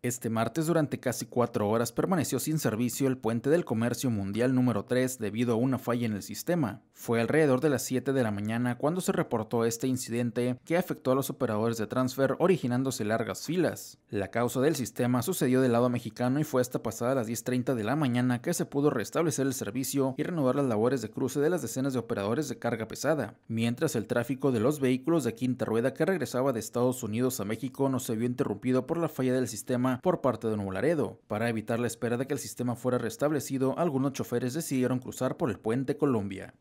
Este martes durante casi cuatro horas permaneció sin servicio el puente del comercio mundial número 3 debido a una falla en el sistema. Fue alrededor de las 7 de la mañana cuando se reportó este incidente que afectó a los operadores de transfer originándose largas filas. La causa del sistema sucedió del lado mexicano y fue hasta pasada las 10.30 de la mañana que se pudo restablecer el servicio y renovar las labores de cruce de las decenas de operadores de carga pesada, mientras el tráfico de los vehículos de quinta rueda que regresaba de Estados Unidos a México no se vio interrumpido por la falla del sistema por parte de un Laredo. Para evitar la espera de que el sistema fuera restablecido, algunos choferes decidieron cruzar por el puente Colombia.